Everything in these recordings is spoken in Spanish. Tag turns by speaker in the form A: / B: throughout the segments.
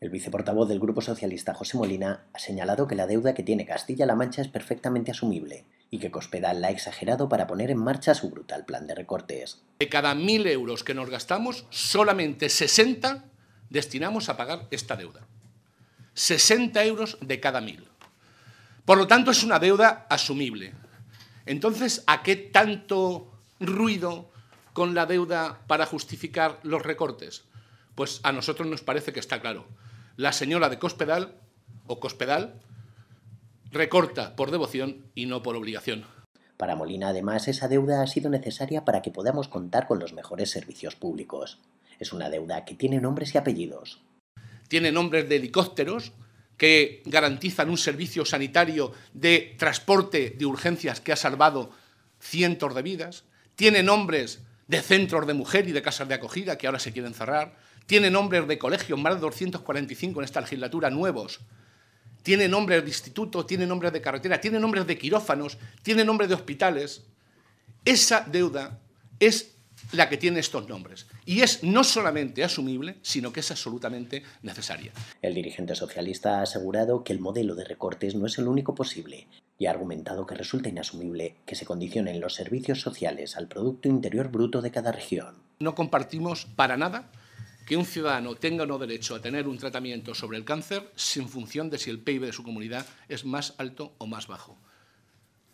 A: El viceportavoz del Grupo Socialista, José Molina, ha señalado que la deuda que tiene Castilla-La Mancha es perfectamente asumible y que Cospedal la ha exagerado para poner en marcha su brutal plan de recortes.
B: De cada mil euros que nos gastamos, solamente 60 destinamos a pagar esta deuda. 60 euros de cada mil. Por lo tanto, es una deuda asumible. Entonces, ¿a qué tanto ruido con la deuda para justificar los recortes? Pues a nosotros nos parece que está claro. La señora de Cospedal o Cospedal recorta por devoción y no por obligación.
A: Para Molina, además, esa deuda ha sido necesaria para que podamos contar con los mejores servicios públicos. Es una deuda que tiene nombres y apellidos.
B: Tiene nombres de helicópteros que garantizan un servicio sanitario de transporte de urgencias que ha salvado cientos de vidas tiene nombres de centros de mujer y de casas de acogida que ahora se quieren cerrar, tiene nombres de colegios, más de 245 en esta legislatura nuevos, tiene nombres de institutos, tiene nombres de carretera, tiene nombres de quirófanos, tiene nombres de hospitales. Esa deuda es la que tiene estos nombres. Y es no solamente asumible, sino que es absolutamente necesaria.
A: El dirigente socialista ha asegurado que el modelo de recortes no es el único posible y ha argumentado que resulta inasumible que se condicionen los servicios sociales al Producto Interior Bruto de cada región.
B: No compartimos para nada que un ciudadano tenga o no derecho a tener un tratamiento sobre el cáncer sin función de si el PIB de su comunidad es más alto o más bajo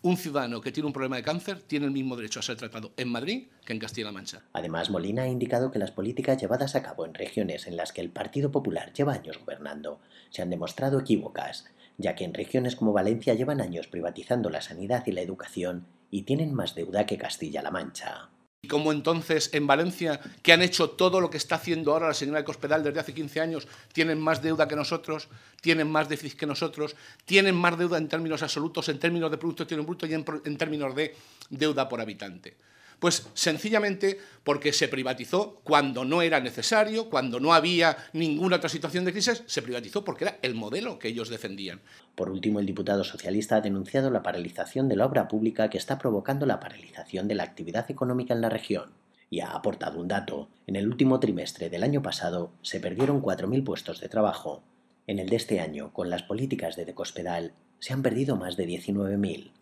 B: un ciudadano que tiene un problema de cáncer tiene el mismo derecho a ser tratado en Madrid que en Castilla-La Mancha.
A: Además, Molina ha indicado que las políticas llevadas a cabo en regiones en las que el Partido Popular lleva años gobernando se han demostrado equívocas, ya que en regiones como Valencia llevan años privatizando la sanidad y la educación y tienen más deuda que Castilla-La Mancha
B: y como entonces en Valencia, que han hecho todo lo que está haciendo ahora la señora de Cospedal desde hace 15 años, tienen más deuda que nosotros, tienen más déficit que nosotros, tienen más deuda en términos absolutos, en términos de Producto Bruto y en términos de deuda por habitante. Pues sencillamente porque se privatizó cuando no era necesario, cuando no había ninguna otra situación de crisis, se privatizó porque era el modelo que ellos defendían.
A: Por último, el diputado socialista ha denunciado la paralización de la obra pública que está provocando la paralización de la actividad económica en la región y ha aportado un dato. En el último trimestre del año pasado se perdieron 4.000 puestos de trabajo. En el de este año, con las políticas de Decospedal, se han perdido más de 19.000.